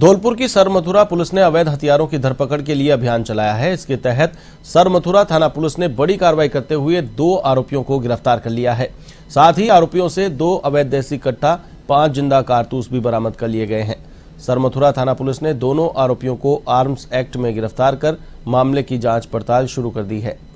धौलपुर की सरमथुरा पुलिस ने अवैध हथियारों की धरपकड़ के लिए अभियान चलाया है इसके तहत सरमथुरा थाना पुलिस ने बड़ी कार्रवाई करते हुए दो आरोपियों को गिरफ्तार कर लिया है साथ ही आरोपियों से दो अवैध देसी कट्टा पांच जिंदा कारतूस भी बरामद कर लिए गए हैं सरमथुरा थाना पुलिस ने दोनों आरोपियों को आर्म्स एक्ट में गिरफ्तार कर मामले की जांच पड़ताल शुरू कर दी है